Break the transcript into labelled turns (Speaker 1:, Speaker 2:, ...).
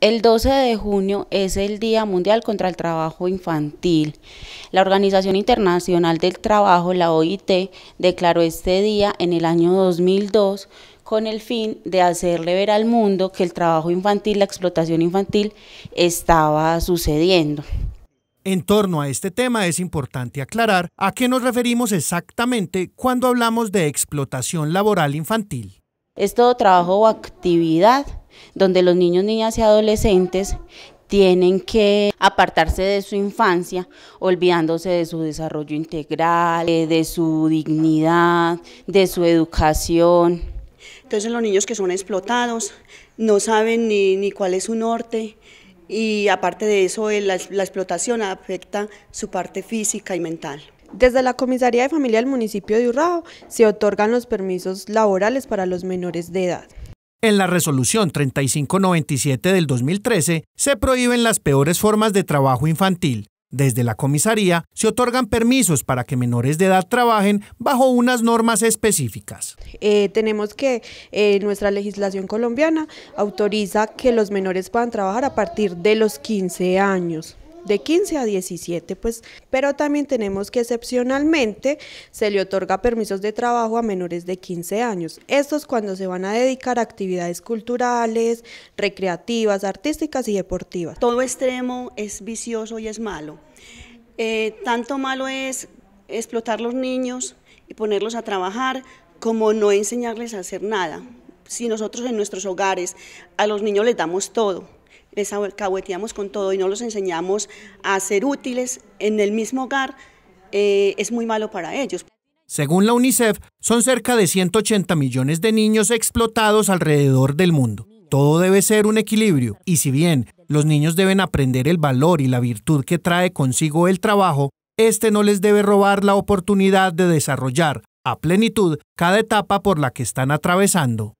Speaker 1: El 12 de junio es el Día Mundial contra el Trabajo Infantil. La Organización Internacional del Trabajo, la OIT, declaró este día en el año 2002 con el fin de hacerle ver al mundo que el trabajo infantil, la explotación infantil estaba sucediendo.
Speaker 2: En torno a este tema es importante aclarar a qué nos referimos exactamente cuando hablamos de explotación laboral infantil.
Speaker 1: Es todo trabajo o actividad donde los niños, niñas y adolescentes tienen que apartarse de su infancia, olvidándose de su desarrollo integral, eh, de su dignidad, de su educación.
Speaker 3: Entonces los niños que son explotados no saben ni, cuál es su norte y aparte de eso la, la explotación afecta su parte física
Speaker 4: y mental. Desde la Comisaría de Familia del municipio de Urrao se otorgan los permisos laborales para los menores de edad.
Speaker 2: En la resolución 3597 del 2013 se prohíben las peores formas de trabajo infantil. Desde la comisaría se otorgan permisos para que menores de edad trabajen bajo unas normas específicas.
Speaker 4: Eh, tenemos que eh, nuestra legislación colombiana autoriza que los menores puedan trabajar a partir de los 15 años de 15 a 17, pues, pero también tenemos que excepcionalmente se le otorga permisos de trabajo a menores de 15 años. es cuando se van a dedicar a actividades culturales, recreativas, artísticas y deportivas.
Speaker 3: Todo extremo es vicioso y es malo. Eh, tanto malo es explotar los niños y ponerlos a trabajar como no enseñarles a hacer nada. Si nosotros en nuestros hogares a los niños les damos todo, les cahueteamos con todo y no los enseñamos a ser útiles en el mismo hogar, eh, es muy malo para ellos.
Speaker 2: Según la UNICEF, son cerca de 180 millones de niños explotados alrededor del mundo. Todo debe ser un equilibrio, y si bien los niños deben aprender el valor y la virtud que trae consigo el trabajo, este no les debe robar la oportunidad de desarrollar a plenitud cada etapa por la que están atravesando.